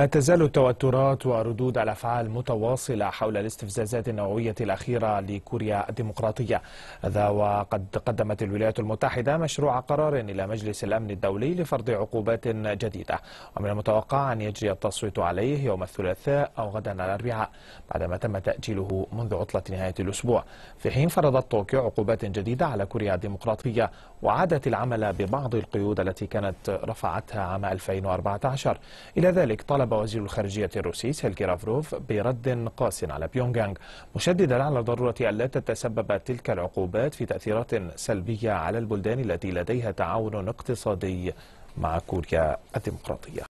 لا تزال التوترات وردود الأفعال متواصلة حول الاستفزازات النووية الأخيرة لكوريا الديمقراطية هذا وقد قدمت الولايات المتحدة مشروع قرار إلى مجلس الأمن الدولي لفرض عقوبات جديدة ومن المتوقع أن يجري التصويت عليه يوم الثلاثاء أو غدا الأربعاء بعدما تم تأجيله منذ عطلة نهاية الأسبوع في حين فرضت طوكيو عقوبات جديدة على كوريا الديمقراطية وعادت العمل ببعض القيود التي كانت رفعتها عام 2014 إلى ذلك طلب أعقب وزير الخارجية الروسي سيلكي رافروف برد قاس على بيونغيانغ مشددا على ضرورة ألا تتسبب تلك العقوبات في تأثيرات سلبية على البلدان التي لديها تعاون اقتصادي مع كوريا الديمقراطية